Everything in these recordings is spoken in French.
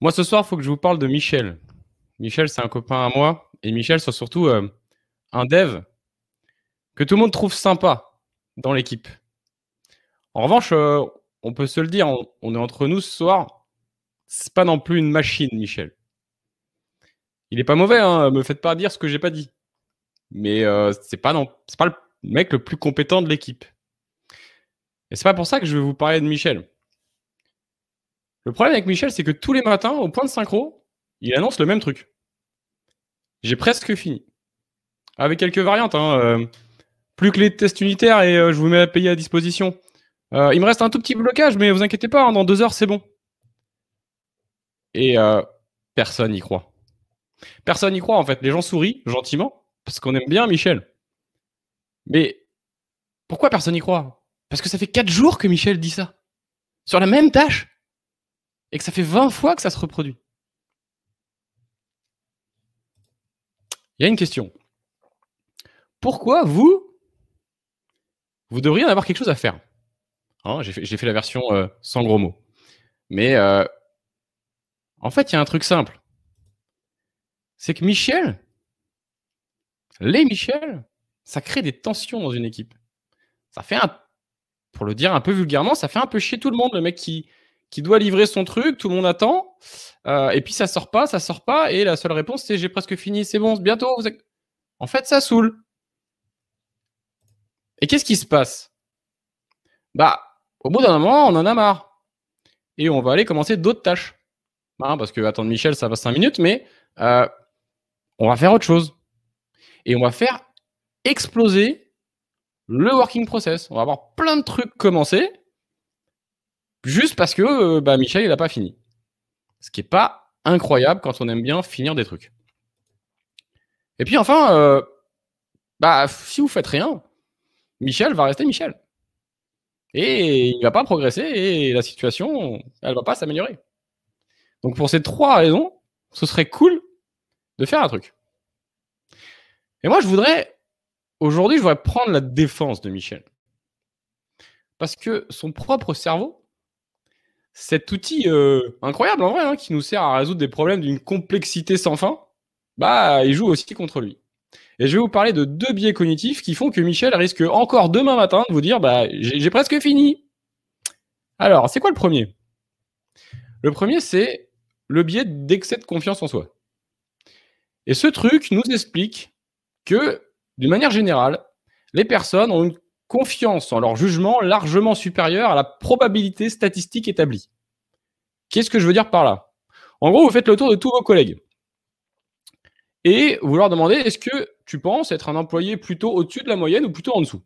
Moi, ce soir, il faut que je vous parle de Michel. Michel, c'est un copain à moi. Et Michel, c'est surtout euh, un dev que tout le monde trouve sympa dans l'équipe. En revanche, euh, on peut se le dire, on, est entre nous ce soir. C'est pas non plus une machine, Michel. Il est pas mauvais, hein, me faites pas dire ce que j'ai pas dit. Mais euh, c'est pas non, c'est pas le mec le plus compétent de l'équipe. Et c'est pas pour ça que je vais vous parler de Michel. Le problème avec Michel, c'est que tous les matins, au point de synchro, il annonce le même truc. J'ai presque fini. Avec quelques variantes. Hein, euh, plus que les tests unitaires et euh, je vous mets à payer à disposition. Euh, il me reste un tout petit blocage, mais vous inquiétez pas, hein, dans deux heures, c'est bon. Et personne n'y croit. Personne n'y croit, en fait. Les gens sourient gentiment, parce qu'on aime bien Michel. Mais pourquoi personne n'y croit Parce que ça fait quatre jours que Michel dit ça. Sur la même tâche et que ça fait 20 fois que ça se reproduit. Il y a une question. Pourquoi vous, vous devriez en avoir quelque chose à faire hein, J'ai fait, la version euh, sans gros mots. Mais euh, en fait, il y a un truc simple. C'est que Michel, les Michel, ça crée des tensions dans une équipe. Ça fait un, pour le dire un peu vulgairement, ça fait un peu chier tout le monde, le mec qui, qui doit livrer son truc, tout le monde attend, euh, et puis ça sort pas, ça sort pas, et la seule réponse c'est j'ai presque fini, c'est bon, bientôt. En fait, ça saoule. Et qu'est-ce qui se passe Bah, au bout d'un moment, on en a marre. Et on va aller commencer d'autres tâches. Hein, parce que attendre Michel, ça va 5 minutes, mais euh, on va faire autre chose. Et on va faire exploser le working process. On va avoir plein de trucs commencés Juste parce que euh, bah, Michel, il n'a pas fini. Ce qui n'est pas incroyable quand on aime bien finir des trucs. Et puis enfin, euh, bah, si vous faites rien, Michel va rester Michel. Et il ne va pas progresser et la situation, elle ne va pas s'améliorer. Donc pour ces trois raisons, ce serait cool de faire un truc. Et moi, je voudrais, aujourd'hui, je voudrais prendre la défense de Michel. Parce que son propre cerveau, cet outil euh, incroyable en vrai, hein, qui nous sert à résoudre des problèmes d'une complexité sans fin, bah, il joue aussi contre lui. Et je vais vous parler de deux biais cognitifs qui font que Michel risque encore demain matin de vous dire bah, j'ai presque fini. Alors, c'est quoi le premier Le premier, c'est le biais d'excès de confiance en soi. Et ce truc nous explique que, d'une manière générale, les personnes ont une confiance en leur jugement largement supérieure à la probabilité statistique établie. Qu'est-ce que je veux dire par là En gros, vous faites le tour de tous vos collègues. Et vous leur demandez, est-ce que tu penses être un employé plutôt au-dessus de la moyenne ou plutôt en dessous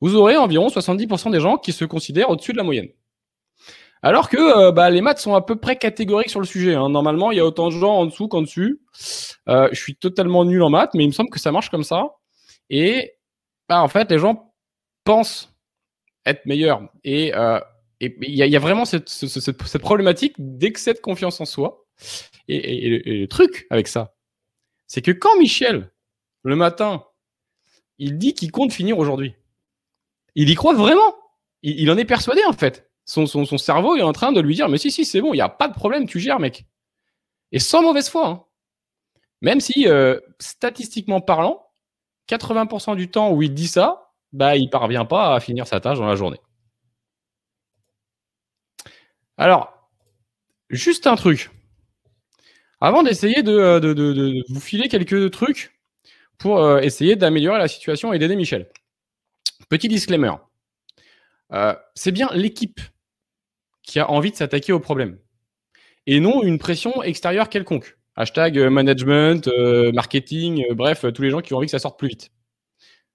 Vous aurez environ 70% des gens qui se considèrent au-dessus de la moyenne. Alors que euh, bah, les maths sont à peu près catégoriques sur le sujet. Hein. Normalement, il y a autant de gens en dessous qu'en dessus. Euh, je suis totalement nul en maths, mais il me semble que ça marche comme ça. Et bah, en fait, les gens pensent être meilleurs. Et euh, il y, a vraiment cette, cette, cette, cette problématique d'excès de confiance en soi. Et, le, truc avec ça, c'est que quand Michel, le matin, il dit qu'il compte finir aujourd'hui, il y croit vraiment. Il, en est persuadé, en fait. Son, cerveau est en train de lui dire Mais si, si, c'est bon, il n'y a pas de problème, tu gères, mec. Et sans mauvaise foi. Hein. Même si, euh, statistiquement parlant, 80% du temps où il dit ça, bah, il ne parvient pas à finir sa tâche dans la journée. Alors, juste un truc. Avant d'essayer de, euh, vous filer quelques trucs pour euh, essayer d'améliorer la situation et d'aider Michel. Petit disclaimer. Euh, c'est bien l'équipe qui a envie de s'attaquer au problème et non une pression extérieure quelconque. Hashtag euh, management, euh, marketing, euh, bref, tous les gens qui ont envie que ça sorte plus vite.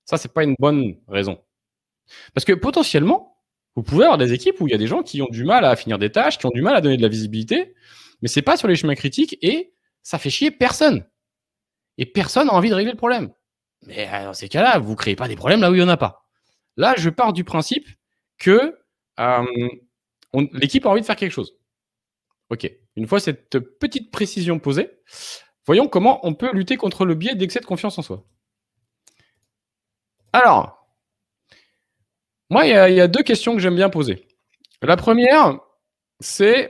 Ça, c'est pas une bonne raison. Parce que potentiellement, vous pouvez avoir des équipes où il y a des gens qui ont du mal à finir des tâches, qui ont du mal à donner de la visibilité, mais c'est pas sur les chemins critiques et ça fait chier personne. Et personne n'a envie de régler le problème. Mais dans ces cas-là, vous créez pas des problèmes là où il n'y en a pas. Là, je pars du principe que l'équipe a envie de faire quelque chose. Ok. Une fois cette petite précision posée, voyons comment on peut lutter contre le biais d'excès de confiance en soi. Alors, moi, il y, a deux questions que j'aime bien poser. La première, c'est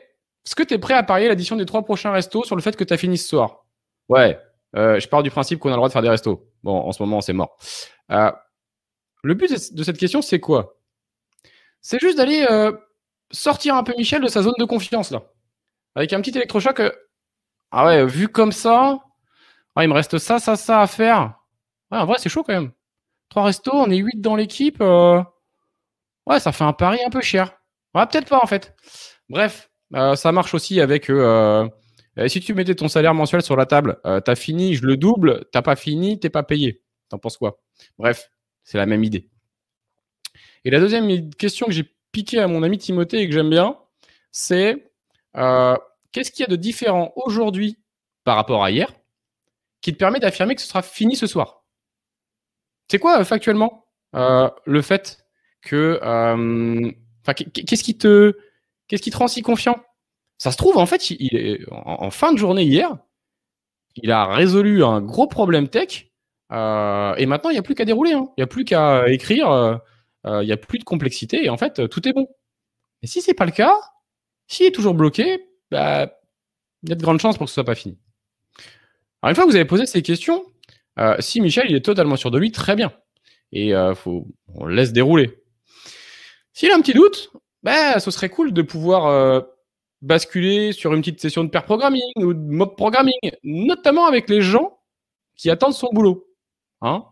est-ce que tu es prêt à parier l'addition des trois prochains restos sur le fait que tu as fini ce soir Ouais, euh, je pars du principe qu'on a le droit de faire des restos. Bon, en ce moment, c'est mort. Euh, le but de cette question, c'est quoi C'est juste d'aller euh, sortir un peu Michel de sa zone de confiance, là. Avec un petit électrochoc. Euh, ah ouais, vu comme ça. il me reste ça, ça, ça à faire. Ouais, en vrai, c'est chaud quand même. Trois restos, on est huit dans l'équipe. Euh, ouais, ça fait un pari un peu cher. Ouais, peut-être pas en fait. Bref, euh, ça marche aussi avec. si tu mettais ton salaire mensuel sur la table, t'as fini, je le double. T'as pas fini, t'es pas payé. T'en penses quoi Bref, c'est la même idée. Et la deuxième question que j'ai piquée à mon ami Timothée et que j'aime bien, c'est euh, qu'est-ce qu'il y a de différent aujourd'hui par rapport à hier qui te permet d'affirmer que ce sera fini ce soir C'est quoi euh, factuellement euh, le fait que. Qu'est-ce qui te. Qu'est-ce qui te rend si confiant Ça se trouve, en fait, il est, en, fin de journée hier, il a résolu un gros problème tech. et maintenant, il n'y a plus qu'à dérouler. Hein. Il n'y a plus qu'à écrire. il n'y a plus de complexité. Et en fait, tout est bon. et si ce n'est pas le cas, s'il est toujours bloqué, bah, il y a de grandes chances pour que ce ne soit pas fini. Alors, une fois que vous avez posé ces questions, euh, si Michel il est totalement sûr de lui, très bien. Et euh, faut, on le laisse dérouler. S'il a un petit doute, bah, ce serait cool de pouvoir euh, basculer sur une petite session de pair programming ou de mob programming, notamment avec les gens qui attendent son boulot. Hein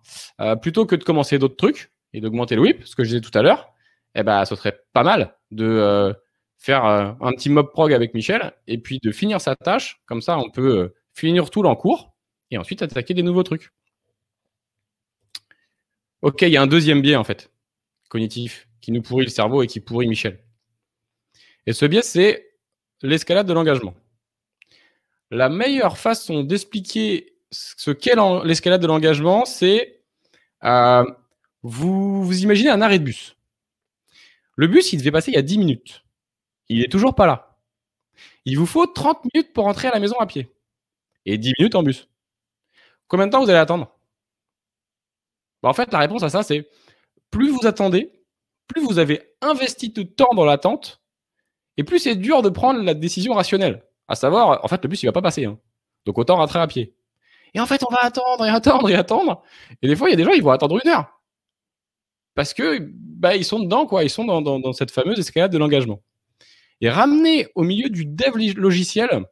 plutôt que de commencer d'autres trucs et d'augmenter le whip, ce que je disais tout à l'heure, eh ben, ce serait pas mal de, faire euh, un petit mob prog avec Michel et puis de finir sa tâche. Comme ça, on peut euh, finir tout l'encours et ensuite attaquer des nouveaux trucs. Ok, il y a un deuxième biais en fait, cognitif, qui nous pourrit le cerveau et qui pourrit Michel. Et ce biais, c'est l'escalade de l'engagement. La meilleure façon d'expliquer ce qu'est l'escalade de l'engagement, c'est euh, vous, vous imaginez un arrêt de bus. Le bus, il devait passer il y a 10 minutes. Il est toujours pas là. Il vous faut 30 minutes pour rentrer à la maison à pied et 10 minutes en bus. Combien de temps vous allez attendre bah, En fait, la réponse à ça, c'est plus vous attendez, plus vous avez investi tout temps dans l'attente, et plus c'est dur de prendre la décision rationnelle. À savoir, en fait, le bus, il va pas passer. Hein. Donc autant rentrer à pied. Et en fait, on va attendre et attendre et attendre. Et des fois, il y a des gens, ils vont attendre une heure. Parce que bah, ils sont dedans, quoi. Ils sont dans cette fameuse escalade de l'engagement. Et ramener au milieu du dev logiciel,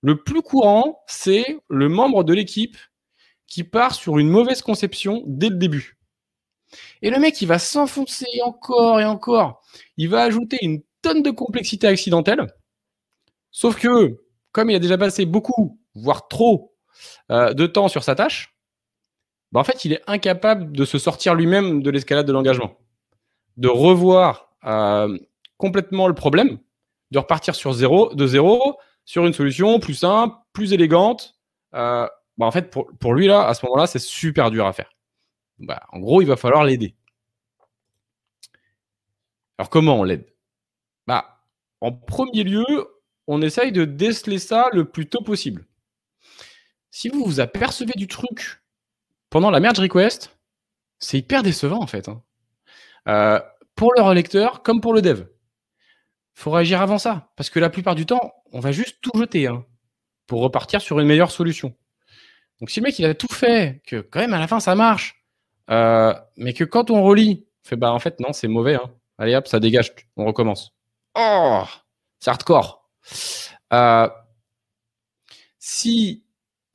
le plus courant, c'est le membre de l'équipe qui part sur une mauvaise conception dès le début. Et le mec, il va s'enfoncer encore et encore. Il va ajouter une tonne de complexité accidentelle. Sauf que, comme il a déjà passé beaucoup, voire trop, euh, de temps sur sa tâche, bah, en fait, il est incapable de se sortir lui-même de l'escalade de l'engagement, de revoir euh, complètement le problème de repartir sur zéro, de zéro sur une solution plus simple, plus élégante. Euh, bah, en fait, pour, lui, là, à ce moment-là, c'est super dur à faire. Bah, en gros, il va falloir l'aider. Alors, comment on l'aide bah, En premier lieu, on essaye de déceler ça le plus tôt possible. Si vous vous apercevez du truc pendant la merge request, c'est hyper décevant en fait. Hein. Euh, pour le relecteur comme pour le dev faut réagir avant ça. Parce que la plupart du temps, on va juste tout jeter hein, pour repartir sur une meilleure solution. Donc si le mec il a tout fait, que quand même à la fin ça marche, euh, mais que quand on relit, fait bah en fait non, c'est mauvais. Hein. Allez hop, ça dégage, on recommence. Oh, c'est hardcore. Euh, si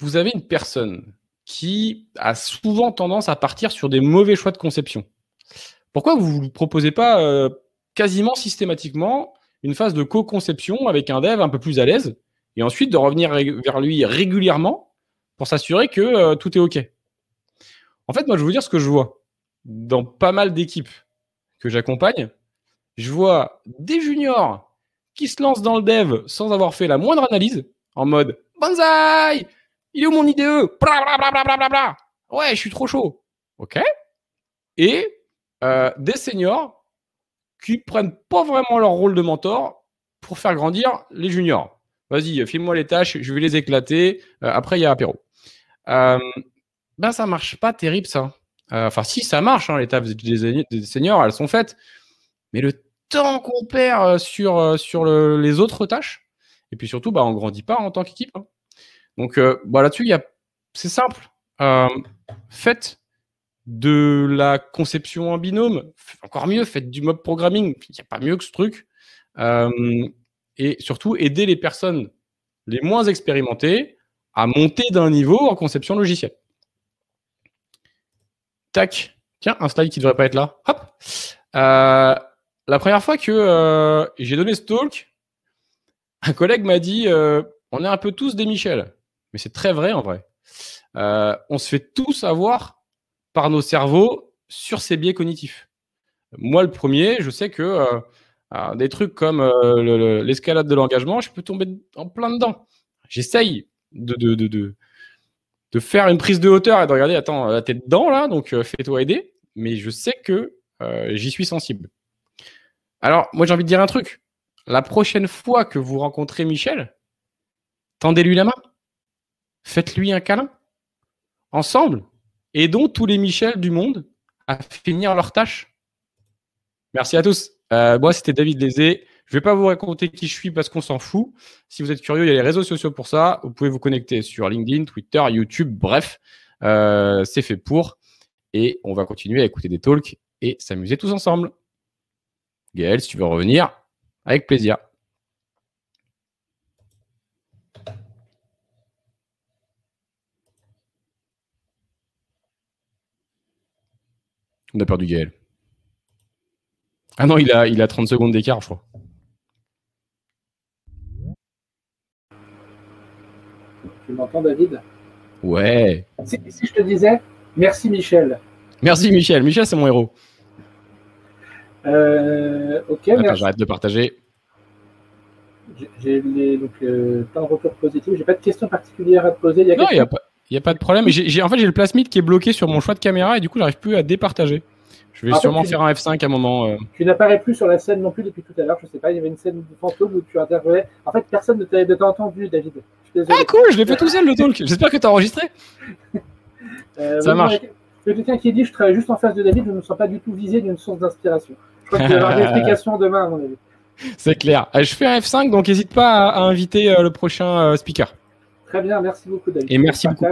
vous avez une personne qui a souvent tendance à partir sur des mauvais choix de conception, pourquoi vous ne vous proposez pas euh, quasiment systématiquement une phase de co-conception avec un dev un peu plus à l'aise, et ensuite de revenir vers lui régulièrement pour s'assurer que euh, tout est OK. En fait, moi, je vais vous dire ce que je vois dans pas mal d'équipes que j'accompagne. Je vois des juniors qui se lancent dans le dev sans avoir fait la moindre analyse, en mode Banzai Il est où mon IDE bla Ouais, je suis trop chaud. OK Et euh, des seniors qui prennent pas vraiment leur rôle de mentor pour faire grandir les juniors. Vas-y, filme moi les tâches, je vais les éclater. Euh, après, il y a apéro. Euh, ben, ça marche pas terrible, ça. Euh, enfin, si, ça marche, hein, les tâches des, seniors, elles sont faites. Mais le temps qu'on perd euh, sur, sur les autres tâches, et puis surtout, bah, on grandit pas en tant qu'équipe. Hein. Donc, bah, là-dessus, c'est simple. faites de la conception en binôme, encore mieux, faites du mob programming, il n'y a pas mieux que ce truc. Euh, et surtout, aider les personnes les moins expérimentées à monter d'un niveau en conception logicielle. Tac, tiens, un slide qui ne devrait pas être là. Euh, la première fois que euh, j'ai donné ce talk, un collègue m'a dit On est un peu tous des Michel. Mais c'est très vrai en vrai. on se fait tous avoir par nos cerveaux sur ces biais cognitifs. Moi, le premier, je sais que euh, ah, des trucs comme euh, l'escalade de l'engagement, je peux tomber en plein dedans. J'essaye de de, faire une prise de hauteur et de regarder, attends, la tête dedans, là, donc euh, fais-toi aider. Mais je sais que j'y suis sensible. Alors, moi, j'ai envie de dire un truc. La prochaine fois que vous rencontrez Michel, tendez-lui la main. Faites-lui un câlin. Ensemble, et dont tous les Michel du monde à finir leur tâches. Merci à tous. Euh, moi, c'était David Lézé. Je ne vais pas vous raconter qui je suis parce qu'on s'en fout. Si vous êtes curieux, il y a les réseaux sociaux pour ça. Vous pouvez vous connecter sur LinkedIn, Twitter, YouTube, bref. Euh, c'est fait pour. Et on va continuer à écouter des talks et s'amuser tous ensemble. Gaël, si tu veux revenir, avec plaisir. On a perdu Gaël. Ah non, il a, 30 secondes d'écart, je crois. Tu m'entends, David Ouais. Si, je te disais, merci Michel. Merci Michel. Michel, c'est mon héros. Euh, ok, Attends, J'arrête de partager. J'ai donc euh, pas retour positif. J'ai pas de questions particulières à te poser. non, il n'y a, pas, il n'y a pas de problème. J'ai, en fait, j'ai le plasmide qui est bloqué sur mon choix de caméra et du coup, j'arrive plus à départager. Je vais ah, sûrement faire un F5 à un moment. Euh. Tu n'apparais plus sur la scène non plus depuis tout à l'heure. Je sais pas, il y avait une scène de fantôme où tu intervenais. En fait, personne ne t'a, entendu, David. ah, cool, je l'ai fait tout seul le talk. J'espère que tu as enregistré. Euh, Ça marche. Il y quelqu'un qui dit Je travaille juste en face de David, je ne me sens pas du tout visé d'une source d'inspiration. Je crois qu'il y explication demain, mon C'est clair. Euh, je fais un F5, donc n'hésite pas à inviter le prochain speaker. Très bien, merci beaucoup David. Et merci beaucoup.